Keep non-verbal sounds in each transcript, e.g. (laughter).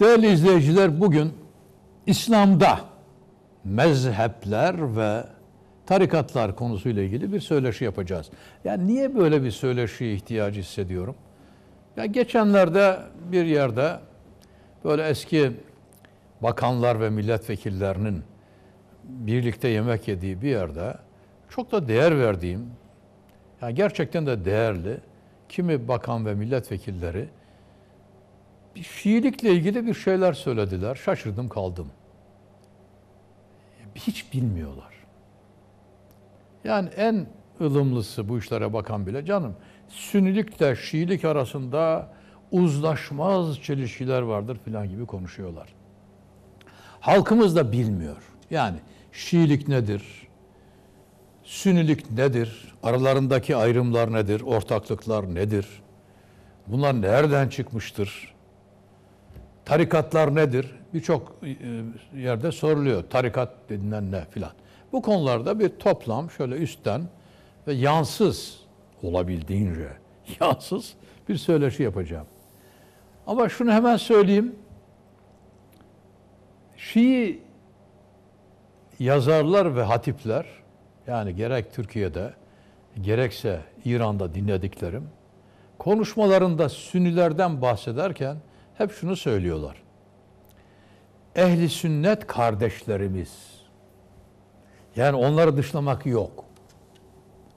Değerli izleyiciler bugün İslam'da mezhepler ve tarikatlar konusuyla ilgili bir söyleşi yapacağız. Yani niye böyle bir söyleşiye ihtiyacı hissediyorum? Ya geçenlerde bir yerde böyle eski bakanlar ve milletvekillerinin birlikte yemek yediği bir yerde çok da değer verdiğim, yani gerçekten de değerli kimi bakan ve milletvekilleri Şiilikle ilgili bir şeyler söylediler. Şaşırdım kaldım. Hiç bilmiyorlar. Yani en ılımlısı bu işlere bakan bile canım. Sünnilikle Şiilik arasında uzlaşmaz çelişkiler vardır filan gibi konuşuyorlar. Halkımız da bilmiyor. Yani Şiilik nedir? Sünnilik nedir? Aralarındaki ayrımlar nedir? Ortaklıklar nedir? Bunlar nereden çıkmıştır? Tarikatlar nedir? Birçok e, yerde soruluyor. Tarikat denilen ne filan. Bu konularda bir toplam şöyle üstten ve yansız olabildiğince (laughs) yansız bir söyleşi yapacağım. Ama şunu hemen söyleyeyim. Şii yazarlar ve hatipler yani gerek Türkiye'de gerekse İran'da dinlediklerim konuşmalarında Sünnilerden bahsederken hep şunu söylüyorlar. Ehli sünnet kardeşlerimiz. Yani onları dışlamak yok.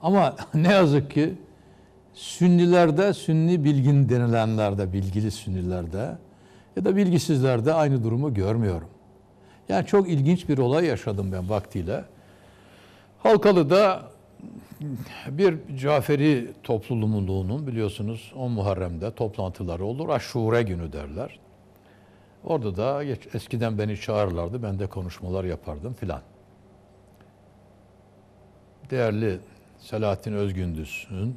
Ama (laughs) ne yazık ki Sünnilerde, sünni bilgin denilenlerde, bilgili sünnilerde ya da bilgisizlerde aynı durumu görmüyorum. Yani çok ilginç bir olay yaşadım ben vaktiyle. Halkalı'da bir Caferi topluluğunun biliyorsunuz 10 Muharrem'de toplantıları olur. Aşure günü derler. Orada da geç, eskiden beni çağırırlardı. Ben de konuşmalar yapardım filan. Değerli Selahattin Özgündüz'ün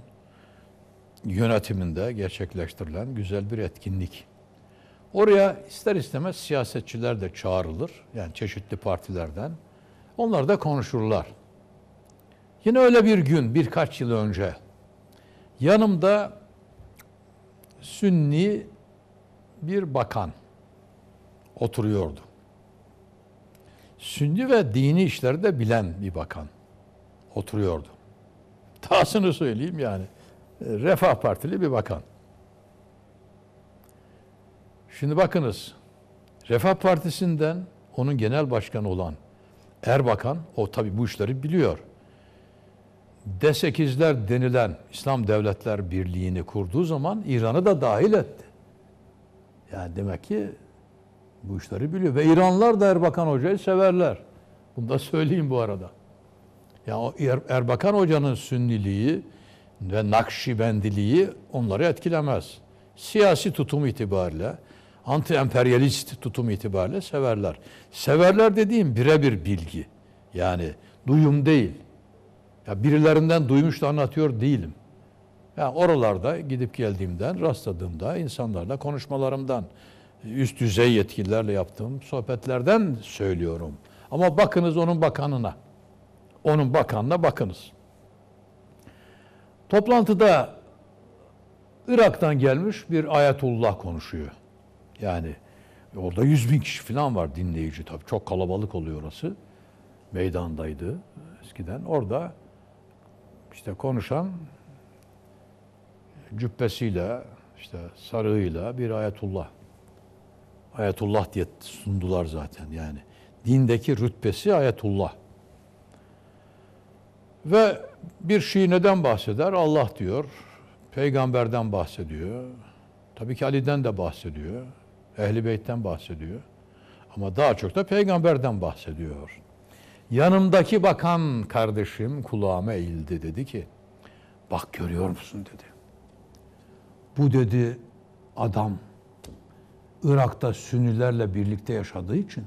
yönetiminde gerçekleştirilen güzel bir etkinlik. Oraya ister istemez siyasetçiler de çağrılır. Yani çeşitli partilerden. Onlar da konuşurlar. Yine öyle bir gün birkaç yıl önce yanımda Sünni bir bakan oturuyordu. Sünni ve dini işleri de bilen bir bakan oturuyordu. Tasını söyleyeyim yani. Refah Partili bir bakan. Şimdi bakınız. Refah Partisi'nden onun genel başkanı olan Erbakan, o tabi bu işleri biliyor D8'ler denilen İslam Devletler Birliği'ni kurduğu zaman İran'ı da dahil etti. Yani demek ki bu işleri biliyor. Ve İranlar da Erbakan Hoca'yı severler. Bunu da söyleyeyim bu arada. Ya yani er-, Erbakan Hoca'nın sünniliği ve nakşibendiliği onları etkilemez. Siyasi tutum itibariyle, anti-emperyalist tutum itibariyle severler. Severler dediğim birebir bilgi. Yani duyum değil. Ya birilerinden duymuş da anlatıyor değilim. yani oralarda gidip geldiğimden, rastladığımda insanlarla konuşmalarımdan, üst düzey yetkililerle yaptığım sohbetlerden söylüyorum. Ama bakınız onun bakanına. Onun bakanına bakınız. Toplantıda Irak'tan gelmiş bir Ayetullah konuşuyor. Yani orada yüz bin kişi falan var dinleyici tabii. Çok kalabalık oluyor orası. Meydandaydı eskiden. Orada işte konuşan cübbesiyle, işte sarığıyla bir ayetullah. Ayetullah diye sundular zaten yani. Dindeki rütbesi ayetullah. Ve bir Şii neden bahseder? Allah diyor. Peygamberden bahsediyor. Tabii ki Ali'den de bahsediyor. Ehli Beyt'ten bahsediyor. Ama daha çok da peygamberden bahsediyor. Yanımdaki bakan kardeşim kulağıma eğildi dedi ki bak görüyor musun dedi. Bu dedi adam Irak'ta Sünnilerle birlikte yaşadığı için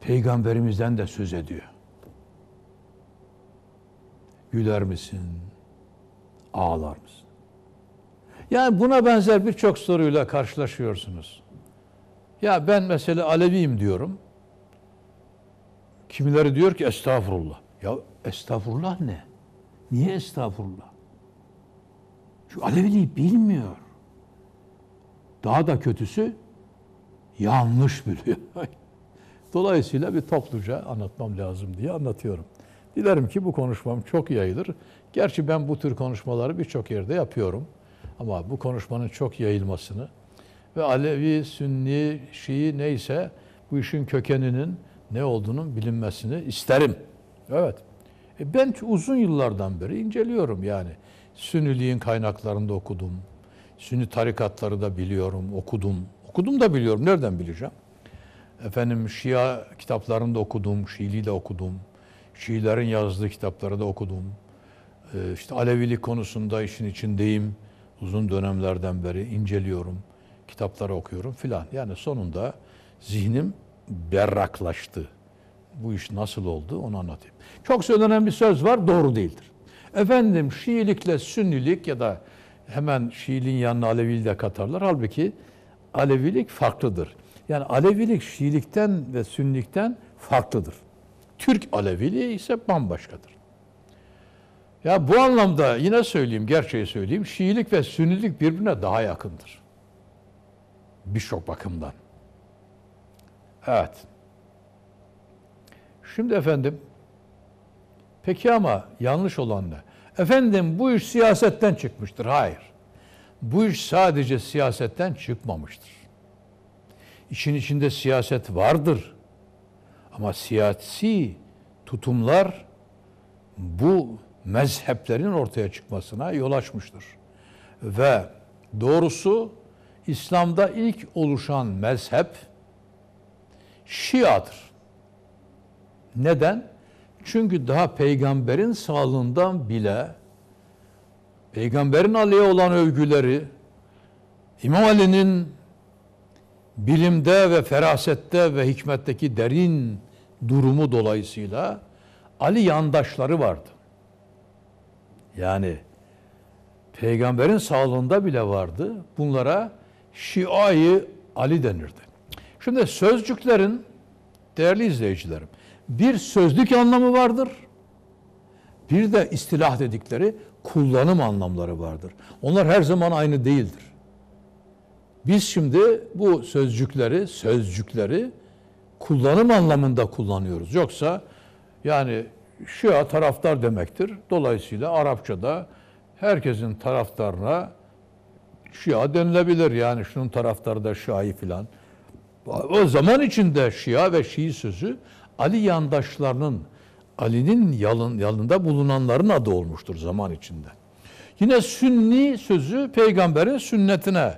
peygamberimizden de söz ediyor. Güler misin? Ağlar mısın? Yani buna benzer birçok soruyla karşılaşıyorsunuz. Ya ben mesela Aleviyim diyorum. Kimileri diyor ki estağfurullah. Ya estağfurullah ne? Niye estağfurullah? Şu Aleviliği bilmiyor. Daha da kötüsü yanlış biliyor. (laughs) Dolayısıyla bir topluca anlatmam lazım diye anlatıyorum. Dilerim ki bu konuşmam çok yayılır. Gerçi ben bu tür konuşmaları birçok yerde yapıyorum. Ama bu konuşmanın çok yayılmasını ve Alevi, Sünni, Şii neyse bu işin kökeninin ne olduğunun bilinmesini isterim. Evet. E ben uzun yıllardan beri inceliyorum yani. Sünniliğin kaynaklarında okudum. Sünni tarikatları da biliyorum, okudum. Okudum da biliyorum. Nereden bileceğim? Efendim Şia kitaplarında okudum, Şiili de okudum. Şiilerin yazdığı kitapları da okudum. Ee, işte Alevilik konusunda işin içindeyim. Uzun dönemlerden beri inceliyorum. Kitapları okuyorum filan. Yani sonunda zihnim berraklaştı. Bu iş nasıl oldu onu anlatayım. Çok söylenen bir söz var doğru değildir. Efendim Şiilikle Sünnilik ya da hemen Şiilin yanına Alevilik de katarlar. Halbuki Alevilik farklıdır. Yani Alevilik Şiilikten ve Sünnilikten farklıdır. Türk Aleviliği ise bambaşkadır. Ya bu anlamda yine söyleyeyim, gerçeği söyleyeyim. Şiilik ve Sünnilik birbirine daha yakındır. Birçok bakımdan. Evet. Şimdi efendim, peki ama yanlış olan ne? Efendim bu iş siyasetten çıkmıştır. Hayır. Bu iş sadece siyasetten çıkmamıştır. İşin içinde siyaset vardır. Ama siyasi tutumlar bu mezheplerin ortaya çıkmasına yol açmıştır. Ve doğrusu İslam'da ilk oluşan mezhep Şia'dır. Neden? Çünkü daha peygamberin sağlığından bile peygamberin Ali'ye olan övgüleri İmam Ali'nin bilimde ve ferasette ve hikmetteki derin durumu dolayısıyla Ali yandaşları vardı. Yani peygamberin sağlığında bile vardı. Bunlara Şia'yı Ali denirdi. Şimdi sözcüklerin değerli izleyicilerim bir sözlük anlamı vardır. Bir de istilah dedikleri kullanım anlamları vardır. Onlar her zaman aynı değildir. Biz şimdi bu sözcükleri, sözcükleri kullanım anlamında kullanıyoruz. Yoksa yani Şia taraftar demektir. Dolayısıyla Arapçada herkesin taraftarına Şia denilebilir. Yani şunun taraftarı da Şia'yı filan. O zaman içinde Şia ve Şii sözü Ali yandaşlarının, Ali'nin yalın, yanında bulunanların adı olmuştur zaman içinde. Yine sünni sözü peygamberin sünnetine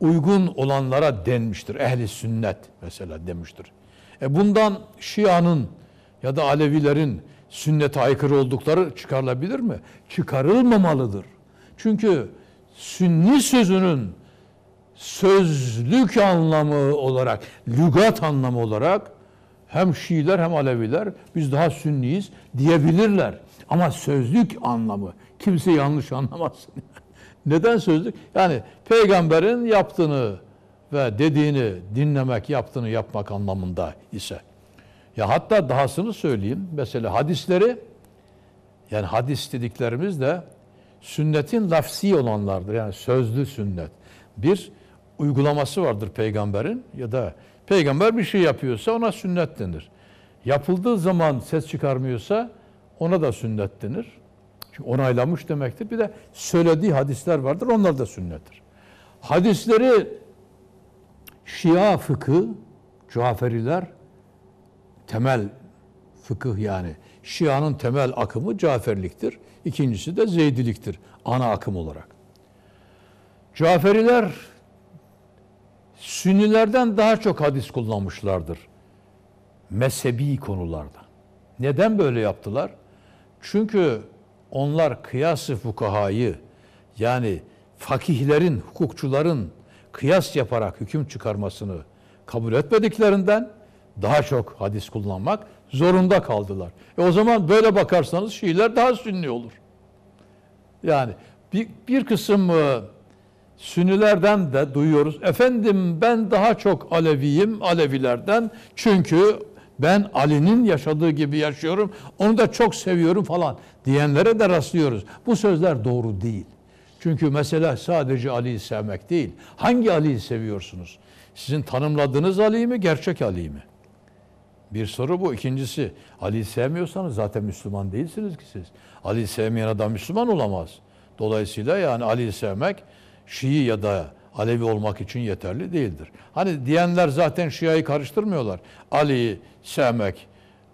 uygun olanlara denmiştir. Ehli sünnet mesela demiştir. E bundan Şia'nın ya da Alevilerin sünnete aykırı oldukları çıkarılabilir mi? Çıkarılmamalıdır. Çünkü sünni sözünün sözlük anlamı olarak, lügat anlamı olarak hem Şiiler hem Aleviler biz daha Sünniyiz diyebilirler. Ama sözlük anlamı kimse yanlış anlamasın. (laughs) Neden sözlük? Yani peygamberin yaptığını ve dediğini dinlemek, yaptığını yapmak anlamında ise. Ya hatta dahasını söyleyeyim. Mesela hadisleri yani hadis dediklerimiz de sünnetin lafsi olanlardır. Yani sözlü sünnet. Bir, uygulaması vardır peygamberin ya da peygamber bir şey yapıyorsa ona sünnet denir. Yapıldığı zaman ses çıkarmıyorsa ona da sünnet denir. Çünkü onaylamış demektir. Bir de söylediği hadisler vardır. Onlar da sünnettir. Hadisleri Şia fıkı, Caferiler temel fıkıh yani. Şia'nın temel akımı Caferliktir. İkincisi de Zeydiliktir ana akım olarak. Caferiler Sünnilerden daha çok hadis kullanmışlardır. Mezhebi konularda. Neden böyle yaptılar? Çünkü onlar kıyası fukahayı yani fakihlerin, hukukçuların kıyas yaparak hüküm çıkarmasını kabul etmediklerinden daha çok hadis kullanmak zorunda kaldılar. E o zaman böyle bakarsanız Şiiler daha sünni olur. Yani bir, bir kısım e, Sünnilerden de duyuyoruz. Efendim ben daha çok Aleviyim Alevilerden. Çünkü ben Ali'nin yaşadığı gibi yaşıyorum. Onu da çok seviyorum falan diyenlere de rastlıyoruz. Bu sözler doğru değil. Çünkü mesela sadece Ali'yi sevmek değil. Hangi Ali'yi seviyorsunuz? Sizin tanımladığınız Ali mi, gerçek Ali mi? Bir soru bu. İkincisi, Ali'yi sevmiyorsanız zaten Müslüman değilsiniz ki siz. Ali'yi sevmeyen adam Müslüman olamaz. Dolayısıyla yani Ali'yi sevmek Şii ya da Alevi olmak için yeterli değildir. Hani diyenler zaten Şia'yı karıştırmıyorlar. Ali'yi sevmek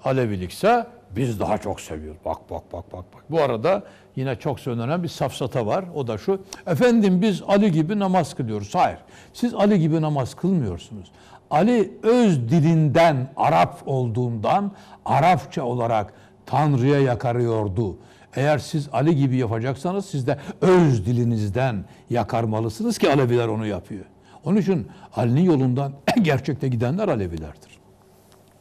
Alevilikse biz daha çok seviyoruz. Bak bak bak bak bak. Bu arada yine çok söylenen bir safsata var. O da şu. Efendim biz Ali gibi namaz kılıyoruz. Hayır. Siz Ali gibi namaz kılmıyorsunuz. Ali öz dilinden Arap olduğundan Arapça olarak Tanrı'ya yakarıyordu. Eğer siz Ali gibi yapacaksanız siz de öz dilinizden yakarmalısınız ki Aleviler onu yapıyor. Onun için Ali'nin yolundan (clears throat) gerçekte gidenler Alevilerdir.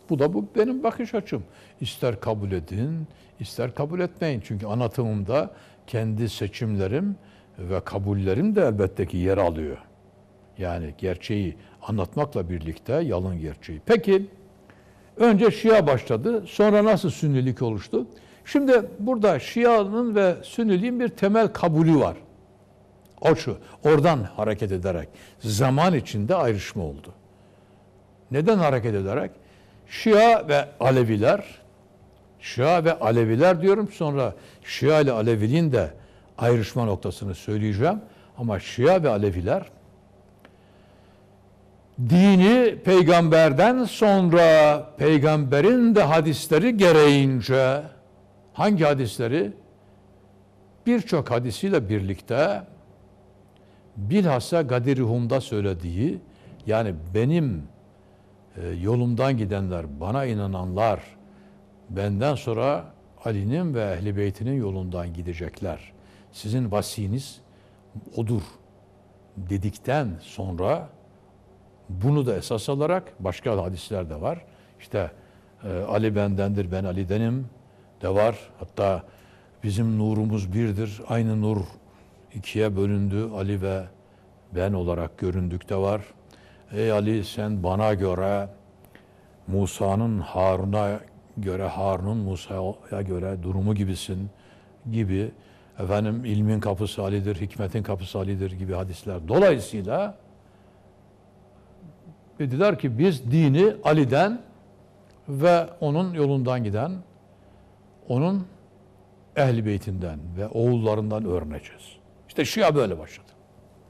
Bu da bu benim bakış açım. İster kabul edin, ister kabul etmeyin. Çünkü anlatımımda kendi seçimlerim ve kabullerim de elbette ki yer alıyor. Yani gerçeği anlatmakla birlikte yalın gerçeği. Peki önce Şia başladı. Sonra nasıl Sünnilik oluştu? Şimdi burada Şia'nın ve Sünniliğin bir temel kabulü var. O şu, oradan hareket ederek zaman içinde ayrışma oldu. Neden hareket ederek? Şia ve Aleviler, Şia ve Aleviler diyorum sonra Şia ile Aleviliğin de ayrışma noktasını söyleyeceğim. Ama Şia ve Aleviler dini peygamberden sonra peygamberin de hadisleri gereğince Hangi hadisleri? Birçok hadisiyle birlikte bilhassa Gadir-i Hum'da söylediği yani benim e, yolumdan gidenler, bana inananlar benden sonra Ali'nin ve Ehli Beyt'inin yolundan gidecekler. Sizin vasiyiniz odur dedikten sonra bunu da esas alarak başka hadisler de var. İşte e, Ali bendendir, ben Ali'denim de var. Hatta bizim nurumuz birdir. Aynı nur ikiye bölündü. Ali ve ben olarak göründük de var. Ey Ali sen bana göre Musa'nın Harun'a göre Harun'un Musa'ya göre durumu gibisin gibi efendim ilmin kapısı Ali'dir, hikmetin kapısı Ali'dir gibi hadisler. Dolayısıyla dediler ki biz dini Ali'den ve onun yolundan giden onun ehl beytinden ve oğullarından öğreneceğiz. İşte Şia böyle başladı.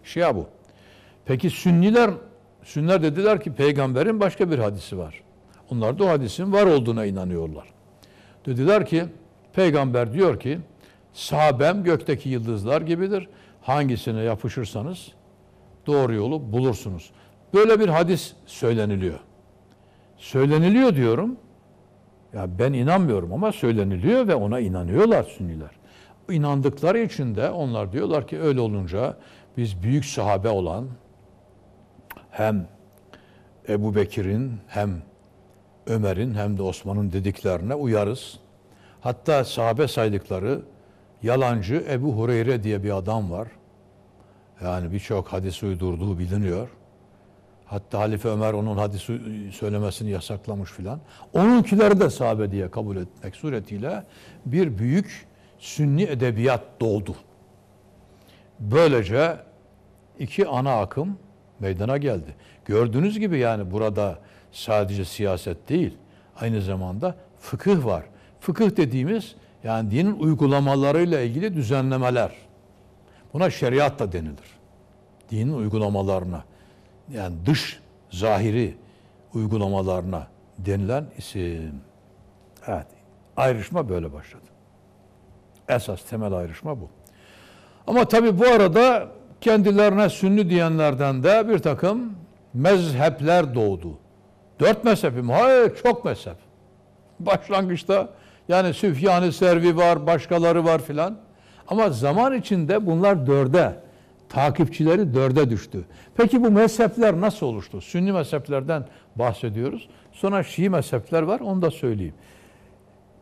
Şia bu. Peki Sünniler, Sünniler dediler ki peygamberin başka bir hadisi var. Onlar da o hadisin var olduğuna inanıyorlar. Dediler ki peygamber diyor ki sahabem gökteki yıldızlar gibidir. Hangisine yapışırsanız doğru yolu bulursunuz. Böyle bir hadis söyleniliyor. Söyleniliyor diyorum. Ya ben inanmıyorum ama söyleniliyor ve ona inanıyorlar Sünniler. İnandıkları için de onlar diyorlar ki öyle olunca biz büyük sahabe olan hem Ebu Bekir'in hem Ömer'in hem de Osman'ın dediklerine uyarız. Hatta sahabe saydıkları yalancı Ebu Hureyre diye bir adam var. Yani birçok hadis uydurduğu biliniyor. Hatta Halife Ömer onun hadisi e, söylemesini yasaklamış filan. Onunkileri de sahabe diye kabul etmek suretiyle bir büyük sünni edebiyat doğdu. Böylece iki ana akım meydana geldi. Gördüğünüz gibi yani burada sadece siyaset değil, aynı zamanda fıkıh var. Fıkıh dediğimiz yani dinin uygulamalarıyla ilgili düzenlemeler. Buna şeriat da denilir. Dinin uygulamalarına yani dış zahiri uygulamalarına denilen isim. Evet. Ayrışma böyle başladı. Esas temel ayrışma bu. Ama tabi bu arada kendilerine sünni diyenlerden de bir takım mezhepler doğdu. Dört mezhepi mi? Hayır çok mezhep. Başlangıçta yani Süfyan-ı Servi var, başkaları var filan. Ama zaman içinde bunlar dörde takipçileri dörde düştü. Peki bu mezhepler nasıl oluştu? Sünni mezheplerden bahsediyoruz. Sonra Şii mezhepler var onu da söyleyeyim.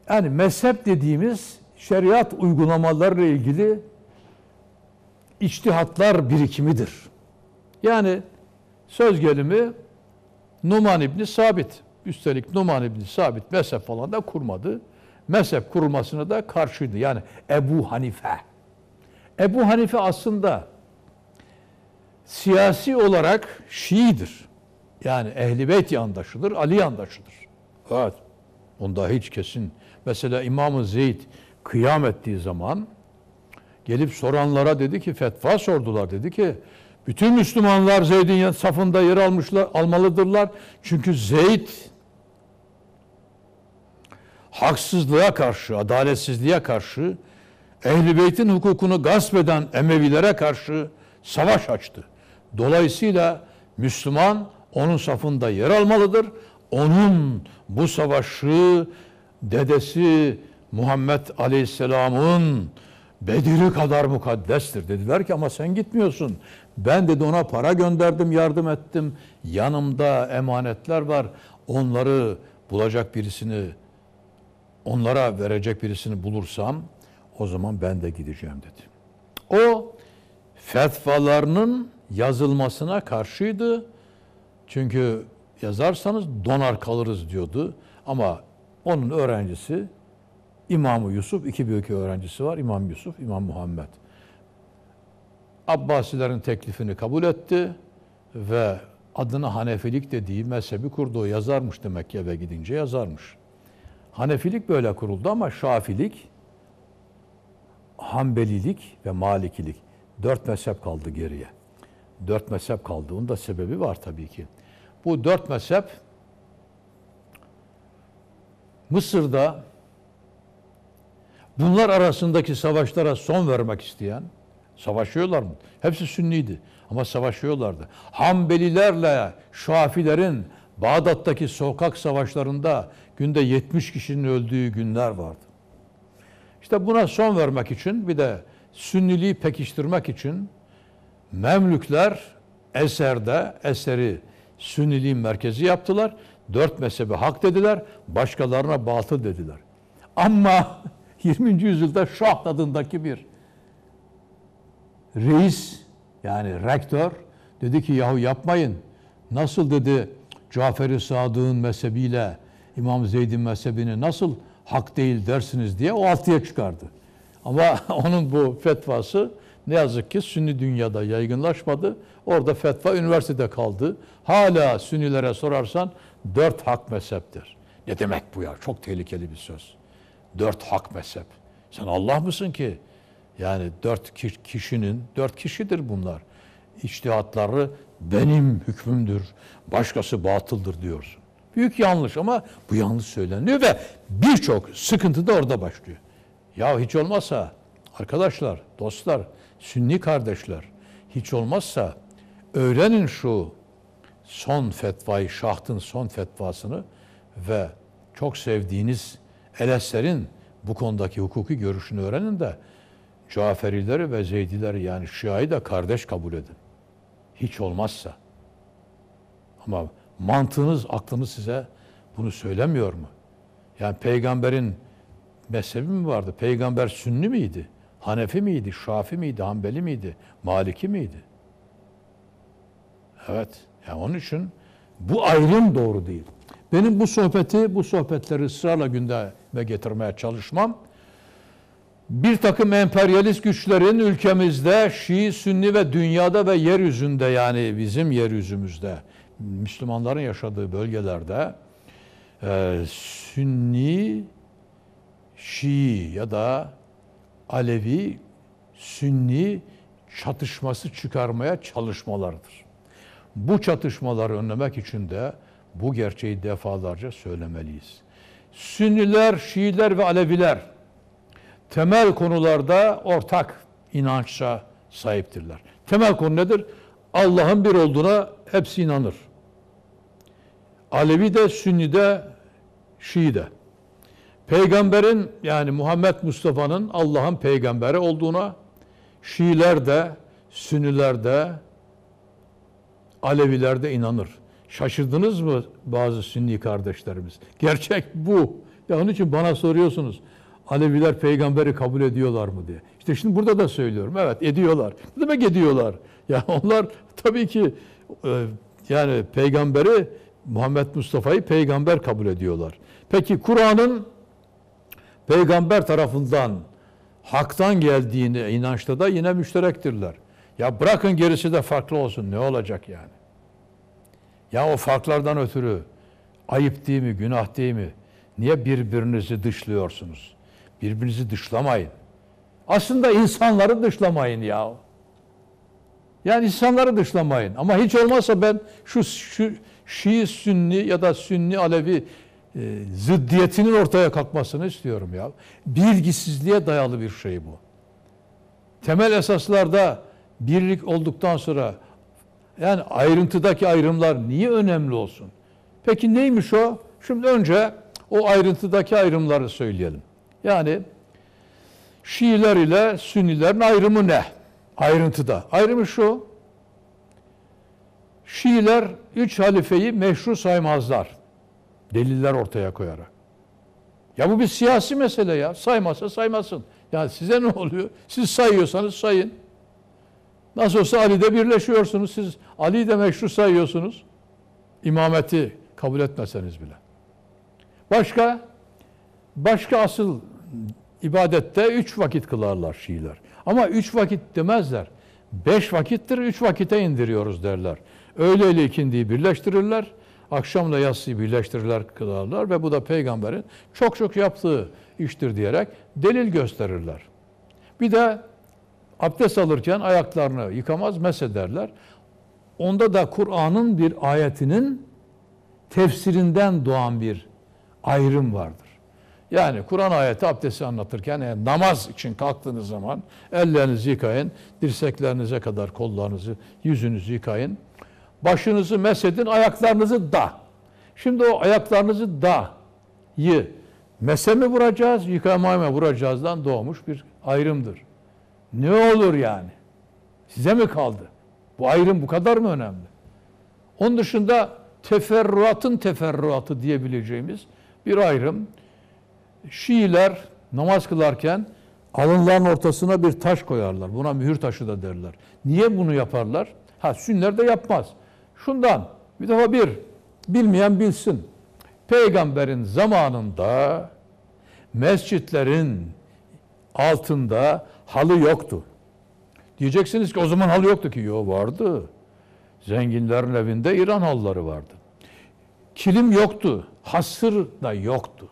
Yani mezhep dediğimiz şeriat uygulamalarıyla ilgili içtihatlar birikimidir. Yani söz gelimi Numan İbni Sabit. Üstelik Numan İbni Sabit mezhep falan da kurmadı. Mezhep kurulmasına da karşıydı. Yani Ebu Hanife. Ebu Hanife aslında siyasi olarak Şii'dir. Yani Ehli Beyt yandaşıdır, Ali yandaşıdır. Evet. Onda hiç kesin. Mesela İmam-ı Zeyd kıyam ettiği zaman gelip soranlara dedi ki fetva sordular dedi ki bütün Müslümanlar Zeyd'in safında yer almışlar, almalıdırlar. Çünkü Zeyd haksızlığa karşı, adaletsizliğe karşı, Ehl-i Beyt'in hukukunu gasp eden Emevilere karşı savaş açtı. Dolayısıyla Müslüman onun safında yer almalıdır. Onun bu savaşı dedesi Muhammed Aleyhisselam'ın Bedir'i kadar mukaddestir. Dediler ki ama sen gitmiyorsun. Ben dedi ona para gönderdim, yardım ettim. Yanımda emanetler var. Onları bulacak birisini, onlara verecek birisini bulursam o zaman ben de gideceğim dedi. O fetvalarının yazılmasına karşıydı. Çünkü yazarsanız donar kalırız diyordu. Ama onun öğrencisi İmam Yusuf, iki büyük öğrencisi var. İmam Yusuf, İmam Muhammed. Abbasilerin teklifini kabul etti ve adını Hanefilik dediği mezhebi kurdu. Yazarmış demek ki eve gidince yazarmış. Hanefilik böyle kuruldu ama Şafilik, Hanbelilik ve Malikilik dört mezhep kaldı geriye dört mezhep Onun da sebebi var tabii ki. Bu dört mezhep Mısır'da bunlar arasındaki savaşlara son vermek isteyen, savaşıyorlar mı? Hepsi Sünniydi ama savaşıyorlardı. Hanbelilerle Şafilerin Bağdat'taki sokak savaşlarında günde 70 kişinin öldüğü günler vardı. İşte buna son vermek için bir de Sünniliği pekiştirmek için Memlükler Eser'de Eser'i Sünniliğin merkezi yaptılar. Dört mezhebe hak dediler. Başkalarına batıl dediler. Ama 20. (laughs) yüzyılda Şah adındaki bir reis yani rektör dedi ki yahu yapmayın. Nasıl dedi Cafer-i Sadık'ın mezhebiyle İmam Zeyd'in mezhebini nasıl hak değil dersiniz diye o altıya çıkardı. Ama (laughs) onun bu fetvası ne yazık ki Sünni dünyada yaygınlaşmadı. Orada fetva üniversitede kaldı. Hala Sünnilere sorarsan dört hak mezheptir. Ne demek bu ya? Çok tehlikeli bir söz. Dört hak mezhep. Sen Allah mısın ki? Yani dört kişinin, dört kişidir bunlar. İçtihatları benim hükmümdür, başkası batıldır diyorsun. Büyük yanlış ama bu yanlış söyleniyor ve birçok sıkıntı da orada başlıyor. Ya hiç olmazsa arkadaşlar, dostlar Sünni kardeşler hiç olmazsa öğrenin şu son fetvayı, şahtın son fetvasını ve çok sevdiğiniz Eleser'in bu konudaki hukuki görüşünü öğrenin de Caferileri ve Zeydileri yani Şia'yı da kardeş kabul edin. Hiç olmazsa. Ama mantığınız, aklınız size bunu söylemiyor mu? Yani peygamberin mezhebi mi vardı? Peygamber sünni miydi? Hanefi miydi, Şafi miydi, Hanbeli miydi, Maliki miydi? Evet. Yani onun için bu ayrım doğru değil. Benim bu sohbeti, bu sohbetleri ısrarla gündeme getirmeye çalışmam, bir takım emperyalist güçlerin ülkemizde Şii, Sünni ve dünyada ve yeryüzünde yani bizim yeryüzümüzde, Müslümanların yaşadığı bölgelerde e, Sünni, Şii ya da Alevi, Sünni çatışması çıkarmaya çalışmalardır. Bu çatışmaları önlemek için de bu gerçeği defalarca söylemeliyiz. Sünniler, Şiiler ve Aleviler temel konularda ortak inançça sahiptirler. Temel konu nedir? Allah'ın bir olduğuna hepsi inanır. Alevi de, Sünni de, Şii de. Peygamberin yani Muhammed Mustafa'nın Allah'ın peygamberi olduğuna Şiiler de, Sünniler de, Aleviler de inanır. Şaşırdınız mı bazı Sünni kardeşlerimiz? Gerçek bu. Ya onun için bana soruyorsunuz. Aleviler peygamberi kabul ediyorlar mı diye. İşte şimdi burada da söylüyorum. Evet ediyorlar. Ne demek ediyorlar? Ya (laughs) onlar tabii ki e, yani peygamberi Muhammed Mustafa'yı peygamber kabul ediyorlar. Peki Kur'an'ın peygamber tarafından haktan geldiğini inançta da yine müşterektirler. Ya bırakın gerisi de farklı olsun ne olacak yani? Ya o farklardan ötürü ayıp değil mi, günah değil mi? Niye birbirinizi dışlıyorsunuz? Birbirinizi dışlamayın. Aslında insanları dışlamayın ya. Yani insanları dışlamayın. Ama hiç olmazsa ben şu, şu Şii, Sünni ya da Sünni, Alevi e, Ziddiyetinin ortaya kalkmasını istiyorum ya. Bilgisizliğe dayalı bir şey bu. Temel esaslarda birlik olduktan sonra yani ayrıntıdaki ayrımlar niye önemli olsun? Peki neymiş o? Şimdi önce o ayrıntıdaki ayrımları söyleyelim. Yani Şiiler ile Sünnilerin ayrımı ne? Ayrıntıda. Ayrımı şu. Şiiler üç halifeyi meşru saymazlar deliller ortaya koyarak. Ya bu bir siyasi mesele ya. Saymasa saymasın. Ya size ne oluyor? Siz sayıyorsanız sayın. Nasıl olsa Ali'de birleşiyorsunuz. Siz Ali'yi de meşru sayıyorsunuz. İmameti kabul etmeseniz bile. Başka başka asıl ibadette üç vakit kılarlar Şiiler. Ama üç vakit demezler. Beş vakittir, üç vakite indiriyoruz derler. Öğle ile ikindiyi birleştirirler akşamla yatsıyı birleştirirler, kılarlar ve bu da peygamberin çok çok yaptığı iştir diyerek delil gösterirler. Bir de abdest alırken ayaklarını yıkamaz, mesederler. Onda da Kur'an'ın bir ayetinin tefsirinden doğan bir ayrım vardır. Yani Kur'an ayeti abdesti anlatırken yani namaz için kalktığınız zaman ellerinizi yıkayın, dirseklerinize kadar kollarınızı, yüzünüzü yıkayın. Başınızı mesedin, ayaklarınızı da. Şimdi o ayaklarınızı da yı mese mi vuracağız, yıkamaya mı vuracağızdan doğmuş bir ayrımdır. Ne olur yani? Size mi kaldı? Bu ayrım bu kadar mı önemli? Onun dışında teferruatın teferruatı diyebileceğimiz bir ayrım. Şiiler namaz kılarken alınların ortasına bir taş koyarlar. Buna mühür taşı da derler. Niye bunu yaparlar? Ha sünniler de yapmaz. Şundan bir defa bir, bilmeyen bilsin. Peygamberin zamanında mescitlerin altında halı yoktu. Diyeceksiniz ki o zaman halı yoktu ki. yok vardı. Zenginlerin evinde İran halıları vardı. Kilim yoktu. Hasır da yoktu.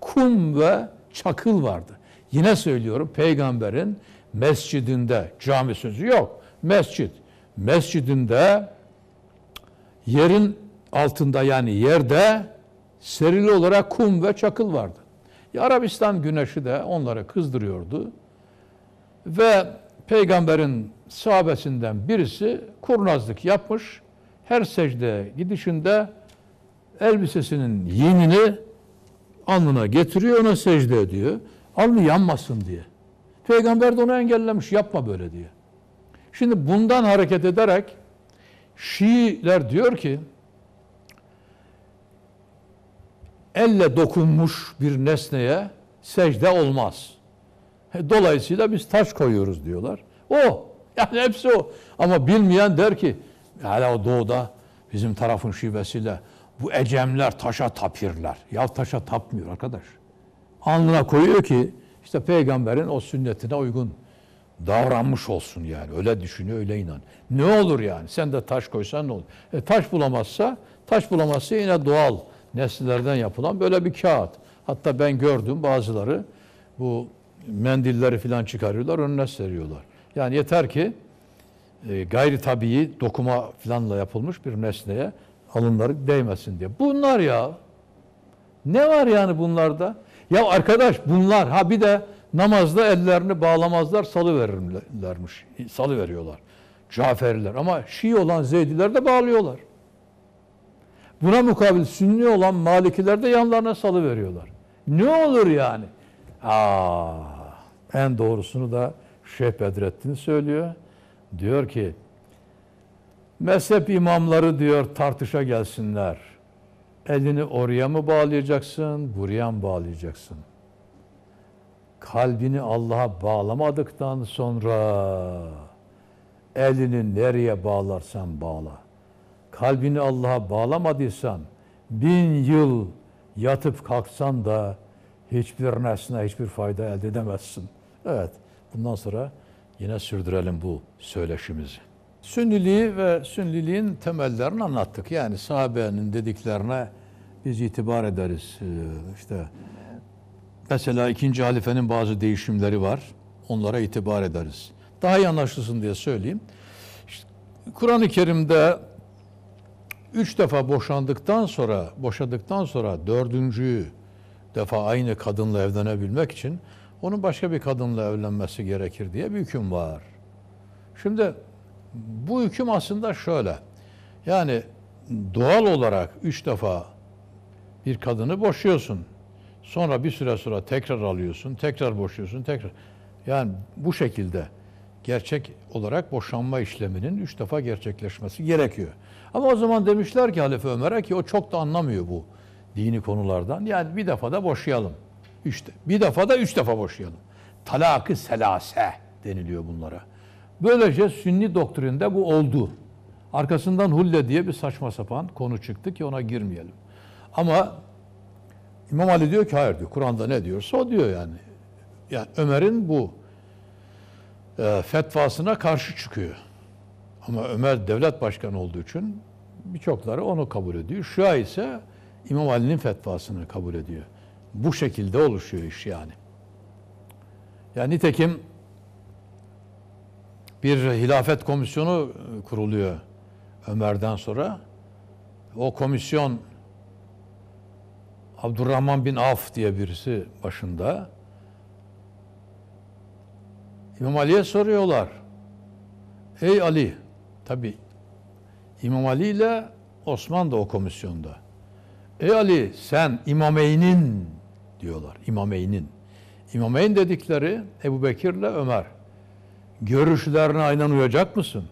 Kum ve çakıl vardı. Yine söylüyorum peygamberin mescidinde cami sözü yok. Mescid. Mescidinde yerin altında yani yerde serili olarak kum ve çakıl vardı. Ya Arabistan güneşi de onları kızdırıyordu. Ve peygamberin sahabesinden birisi kurnazlık yapmış. Her secde gidişinde elbisesinin yenini alnına getiriyor, ona secde ediyor. Alnı yanmasın diye. Peygamber de onu engellemiş, yapma böyle diye. Şimdi bundan hareket ederek Şiiler diyor ki elle dokunmuş bir nesneye secde olmaz. E, dolayısıyla biz taş koyuyoruz diyorlar. O. Yani hepsi o. Ama bilmeyen der ki hala o doğuda bizim tarafın şivesiyle bu ecemler taşa tapirler. Ya taşa tapmıyor arkadaş. Anlına koyuyor ki işte peygamberin o sünnetine uygun davranmış olsun yani. Öyle düşünüyor, öyle inan. Ne olur yani? Sen de taş koysan ne olur? E, taş bulamazsa, taş bulamazsa yine doğal nesnelerden yapılan böyle bir kağıt. Hatta ben gördüm bazıları bu mendilleri falan çıkarıyorlar, önüne seriyorlar. Yani yeter ki e, gayri tabii dokuma filanla yapılmış bir nesneye alınları değmesin diye. Bunlar ya. Ne var yani bunlarda? Ya arkadaş bunlar ha bir de namazda ellerini bağlamazlar, salı verirlermiş. Salı veriyorlar. Caferiler ama Şii olan Zeydiler de bağlıyorlar. Buna mukabil Sünni olan Malikiler de yanlarına salı veriyorlar. Ne olur yani? Aa, en doğrusunu da Şeyh Bedrettin söylüyor. Diyor ki mezhep imamları diyor tartışa gelsinler. Elini oraya mı bağlayacaksın, buraya mı bağlayacaksın? kalbini Allah'a bağlamadıktan sonra elini nereye bağlarsan bağla. Kalbini Allah'a bağlamadıysan bin yıl yatıp kalksan da hiçbir nesne hiçbir fayda elde edemezsin. Evet bundan sonra yine sürdürelim bu söyleşimizi. Sünniliği ve sünniliğin temellerini anlattık. Yani sahabenin dediklerine biz itibar ederiz. Ee, işte Mesela ikinci halifenin bazı değişimleri var. Onlara itibar ederiz. Daha iyi anlaşılsın diye söyleyeyim. İşte Kur'an-ı Kerim'de üç defa boşandıktan sonra, boşadıktan sonra dördüncü defa aynı kadınla evlenebilmek için onun başka bir kadınla evlenmesi gerekir diye bir hüküm var. Şimdi bu hüküm aslında şöyle. Yani doğal olarak üç defa bir kadını boşuyorsun. Sonra bir süre sonra tekrar alıyorsun, tekrar boşuyorsun, tekrar. Yani bu şekilde gerçek olarak boşanma işleminin üç defa gerçekleşmesi gerekiyor. Ama o zaman demişler ki Halife Ömer'e ki o çok da anlamıyor bu dini konulardan. Yani bir defa da boşayalım. İşte bir defa da üç defa boşayalım. Talakı selase deniliyor bunlara. Böylece sünni doktrinde bu oldu. Arkasından hulle diye bir saçma sapan konu çıktı ki ona girmeyelim. Ama İmam Ali diyor ki hayır diyor. Kur'an'da ne diyorsa o diyor yani. Yani Ömer'in bu e, fetvasına karşı çıkıyor. Ama Ömer devlet başkanı olduğu için birçokları onu kabul ediyor. Şia ise İmam Ali'nin fetvasını kabul ediyor. Bu şekilde oluşuyor iş yani. Yani nitekim bir hilafet komisyonu kuruluyor Ömer'den sonra. O komisyon Abdurrahman bin Af diye birisi başında. İmam Ali'ye soruyorlar. Ey Ali, tabi İmam Ali ile Osman da o komisyonda. Ey Ali sen İmameyn'in diyorlar. İmameyn'in. İmameyn dedikleri Ebu Bekir'le Ömer. Görüşlerine aynen uyacak mısın?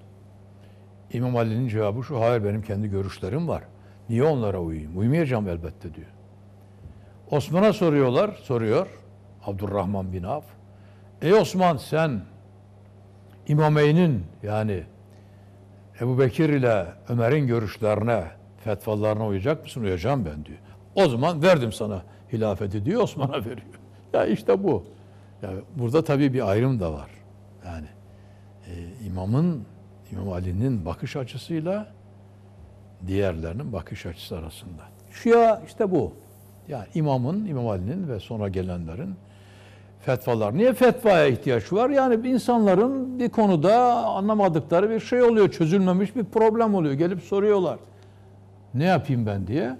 İmam Ali'nin cevabı şu, hayır benim kendi görüşlerim var. Niye onlara uyuyayım? Uymayacağım elbette diyor. Osman'a soruyorlar, soruyor Abdurrahman bin Af. Ey Osman sen İmameyn'in yani Ebu Bekir ile Ömer'in görüşlerine, fetvalarına uyacak mısın? Uyacağım ben diyor. O zaman verdim sana hilafeti diyor Osman'a veriyor. Ya işte bu. Ya burada tabii bir ayrım da var. Yani e, imamın, İmam Ali'nin bakış açısıyla diğerlerinin bakış açısı arasında. Şia işte bu. Yani imamın, İmam Ali'nin ve sonra gelenlerin fetvalar. Niye fetvaya ihtiyaç var? Yani insanların bir konuda anlamadıkları bir şey oluyor, çözülmemiş bir problem oluyor. Gelip soruyorlar. Ne yapayım ben diye.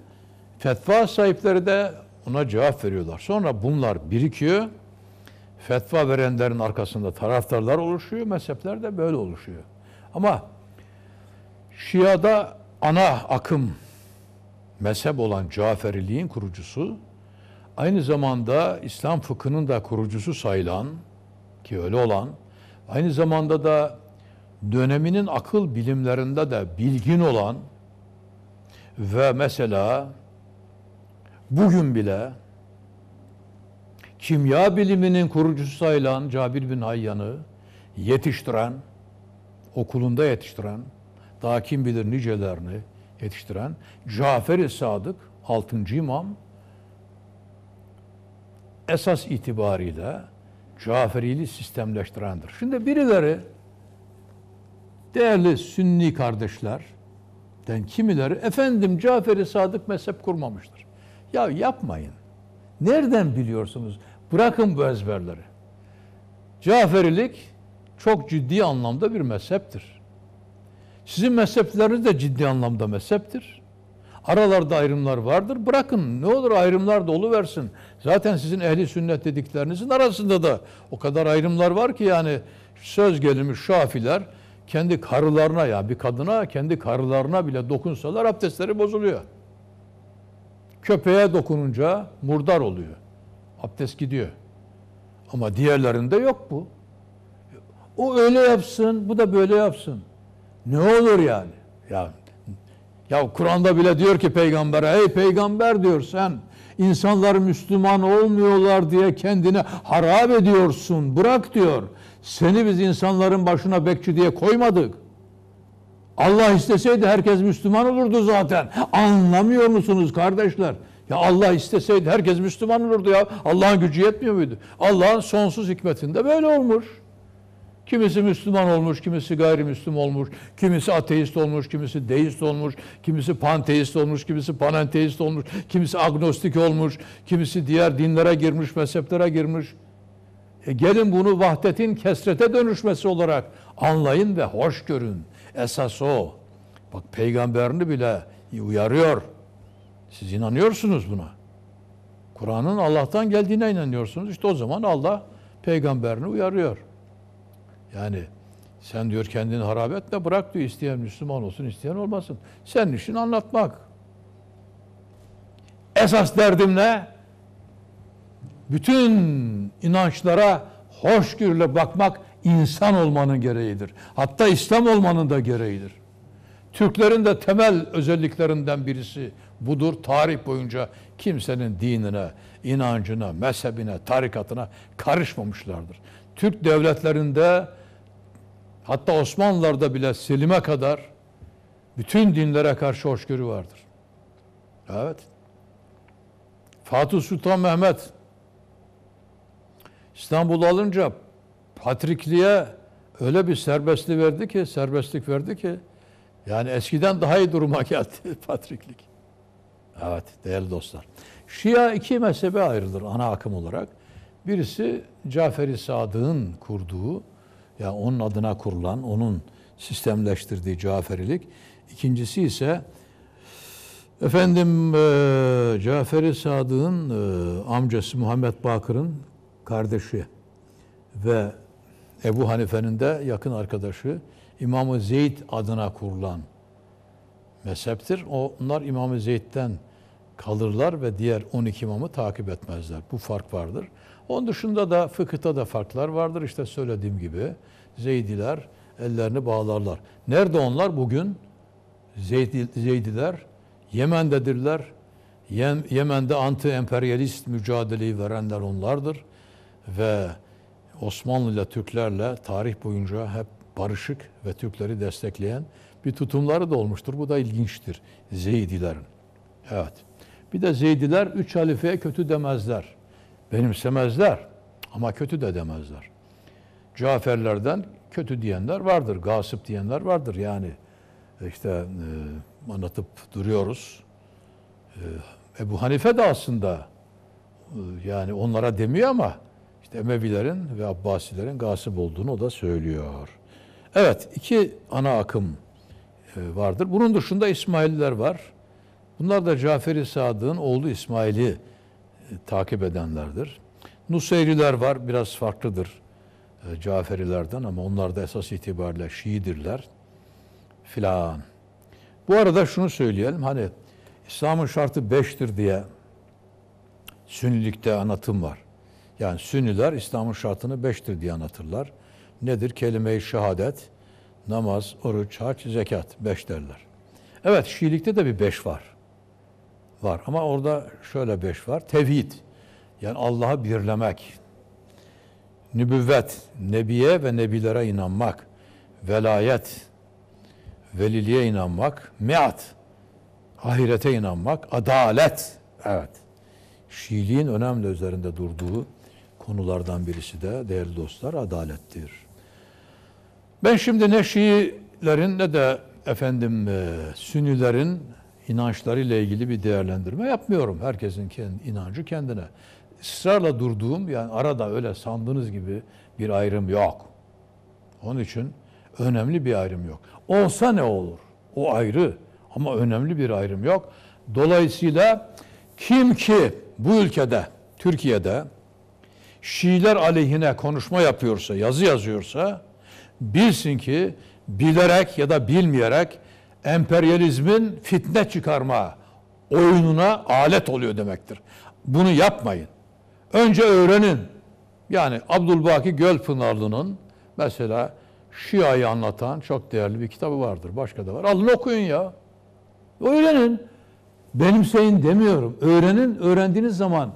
Fetva sahipleri de ona cevap veriyorlar. Sonra bunlar birikiyor. Fetva verenlerin arkasında taraftarlar oluşuyor. Mezhepler de böyle oluşuyor. Ama Şia'da ana akım mezhep olan Caferiliğin kurucusu, aynı zamanda İslam fıkhının da kurucusu sayılan, ki öyle olan, aynı zamanda da döneminin akıl bilimlerinde de bilgin olan ve mesela bugün bile kimya biliminin kurucusu sayılan Cabir bin Hayyan'ı yetiştiren, okulunda yetiştiren, daha kim bilir nicelerini, yetiştiren Cafer-i Sadık 6. imam esas itibariyle Caferili sistemleştirendir. Şimdi birileri değerli sünni kardeşler den kimileri efendim cafer Sadık mezhep kurmamıştır. Ya yapmayın. Nereden biliyorsunuz? Bırakın bu ezberleri. Caferilik çok ciddi anlamda bir mezheptir. Sizin mezhepleriniz de ciddi anlamda mezheptir. Aralarda ayrımlar vardır. Bırakın ne olur ayrımlar dolu versin. Zaten sizin ehli sünnet dediklerinizin arasında da o kadar ayrımlar var ki yani söz gelimi şafiler kendi karılarına ya bir kadına kendi karılarına bile dokunsalar abdestleri bozuluyor. Köpeğe dokununca murdar oluyor. Abdest gidiyor. Ama diğerlerinde yok bu. O öyle yapsın, bu da böyle yapsın. Ne olur yani? Ya, ya Kur'an'da bile diyor ki peygambere, ey peygamber diyor sen insanlar Müslüman olmuyorlar diye kendini harap ediyorsun. Bırak diyor. Seni biz insanların başına bekçi diye koymadık. Allah isteseydi herkes Müslüman olurdu zaten. Anlamıyor musunuz kardeşler? Ya Allah isteseydi herkes Müslüman olurdu ya. Allah'ın gücü yetmiyor muydu? Allah'ın sonsuz hikmetinde böyle olmuş. Kimisi Müslüman olmuş, kimisi gayrimüslim olmuş, kimisi ateist olmuş, kimisi deist olmuş, kimisi panteist olmuş, kimisi panenteist olmuş, kimisi agnostik olmuş, kimisi diğer dinlere girmiş, mezheplere girmiş. E gelin bunu vahdetin kesrete dönüşmesi olarak anlayın ve hoş görün. Esas o. Bak peygamberini bile uyarıyor. Siz inanıyorsunuz buna. Kur'an'ın Allah'tan geldiğine inanıyorsunuz. İşte o zaman Allah peygamberini uyarıyor. Yani sen diyor kendini harap etme bırak diyor isteyen Müslüman olsun isteyen olmasın. sen işin anlatmak. Esas derdim ne? Bütün inançlara hoşgörüyle bakmak insan olmanın gereğidir. Hatta İslam olmanın da gereğidir. Türklerin de temel özelliklerinden birisi budur. Tarih boyunca kimsenin dinine, inancına, mezhebine, tarikatına karışmamışlardır. Türk devletlerinde Hatta Osmanlılar'da bile Selim'e kadar bütün dinlere karşı hoşgörü vardır. Evet. Fatih Sultan Mehmet İstanbul'u alınca Patrikli'ye öyle bir serbestlik verdi ki, serbestlik verdi ki yani eskiden daha iyi duruma geldi (laughs) Patriklik. Evet değerli dostlar. Şia iki mezhebe ayrılır ana akım olarak. Birisi Caferi Sadık'ın kurduğu yani onun adına kurulan, onun sistemleştirdiği Caferilik. İkincisi ise efendim e, Caferi Sadık'ın e, amcası Muhammed Bakır'ın kardeşi ve Ebu Hanife'nin de yakın arkadaşı İmam-ı Zeyd adına kurulan mezheptir. Onlar İmam-ı Zeyd'den kalırlar ve diğer 12 imamı takip etmezler. Bu fark vardır. Onun dışında da fıkıhta da farklar vardır. İşte söylediğim gibi Zeydiler ellerini bağlarlar. Nerede onlar bugün? Zeydiler Yemen'dedirler. Yemen'de anti-emperyalist mücadeleyi verenler onlardır. Ve Osmanlı ile Türklerle tarih boyunca hep barışık ve Türkleri destekleyen bir tutumları da olmuştur. Bu da ilginçtir Zeydilerin. Evet. Bir de Zeydiler üç halifeye kötü demezler benimsemezler ama kötü de demezler. Caferlerden kötü diyenler vardır, gasip diyenler vardır. Yani e, işte e, anlatıp duruyoruz. E, Ebu Hanife de aslında e, yani onlara demiyor ama işte Emevilerin ve Abbasilerin gasip olduğunu o da söylüyor. Evet iki ana akım e, vardır. Bunun dışında İsmailler var. Bunlar da Caferi Sadık'ın oğlu İsmail'i e, takip edenlerdir. Nusayriler var, biraz farklıdır e, Caferilerden ama onlar da esas itibariyle Şiidirler filan. Bu arada şunu söyleyelim, hani İslam'ın şartı beştir diye Sünnilikte anlatım var. Yani Sünniler İslam'ın şartını beştir diye anlatırlar. Nedir? Kelime-i şehadet, namaz, oruç, hac, zekat. Beş derler. Evet Şiilikte de bir beş var var. Ama orada şöyle beş var. Tevhid. Yani Allah'ı birlemek. Nübüvvet. Nebiye ve nebilere inanmak. Velayet. Veliliğe inanmak. Meat. Ahirete inanmak. Adalet. Evet. Şiiliğin önemli üzerinde durduğu konulardan birisi de değerli dostlar adalettir. Ben şimdi ne Şiilerin ne de efendim e, Sünnilerin inançlarıyla ilgili bir değerlendirme yapmıyorum. Herkesin kendi, inancı kendine. Israrla durduğum yani arada öyle sandığınız gibi bir ayrım yok. Onun için önemli bir ayrım yok. Olsa ne olur? O ayrı ama önemli bir ayrım yok. Dolayısıyla kim ki bu ülkede, Türkiye'de Şiiler aleyhine konuşma yapıyorsa, yazı yazıyorsa bilsin ki bilerek ya da bilmeyerek emperyalizmin fitne çıkarma oyununa alet oluyor demektir. Bunu yapmayın. Önce öğrenin. Yani Abdülbaki Gölpınarlı'nın mesela Şia'yı anlatan çok değerli bir kitabı vardır. Başka da var. Alın okuyun ya. Öğrenin. Benimseyin demiyorum. Öğrenin. Öğrendiğiniz zaman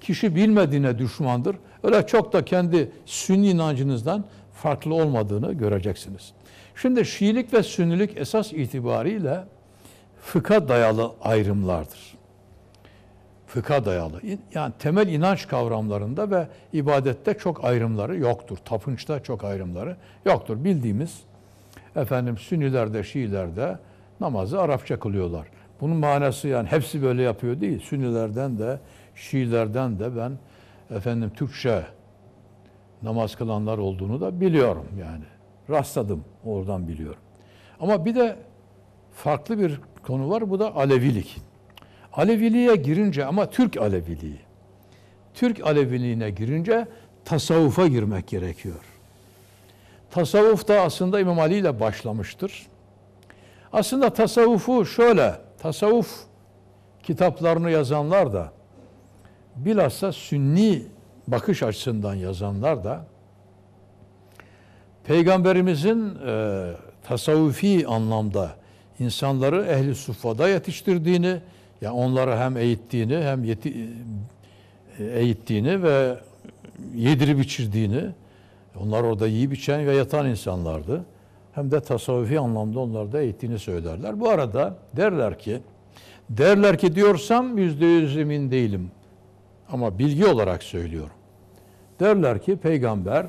kişi bilmediğine düşmandır. Öyle çok da kendi sünni inancınızdan farklı olmadığını göreceksiniz. Şimdi Şiilik ve Sünnilik esas itibariyle fıkha dayalı ayrımlardır. Fıkha dayalı. Yani temel inanç kavramlarında ve ibadette çok ayrımları yoktur. Tapınçta çok ayrımları yoktur. Bildiğimiz efendim Sünnilerde, Şiilerde namazı Arapça kılıyorlar. Bunun manası yani hepsi böyle yapıyor değil. Sünnilerden de, Şiilerden de ben efendim Türkçe namaz kılanlar olduğunu da biliyorum yani rastladım. Oradan biliyorum. Ama bir de farklı bir konu var. Bu da Alevilik. Aleviliğe girince ama Türk Aleviliği. Türk Aleviliğine girince tasavvufa girmek gerekiyor. Tasavvuf da aslında İmam Ali ile başlamıştır. Aslında tasavvufu şöyle, tasavvuf kitaplarını yazanlar da bilhassa sünni bakış açısından yazanlar da Peygamberimizin e, tasavvufi anlamda insanları ehli sufada yetiştirdiğini, ya yani onları hem eğittiğini hem yeti, e, eğittiğini ve yedirip içirdiğini, onlar orada yiyip içen ve yatan insanlardı. Hem de tasavvufi anlamda onları da eğittiğini söylerler. Bu arada derler ki, derler ki diyorsam yüzde yüz emin değilim. Ama bilgi olarak söylüyorum. Derler ki peygamber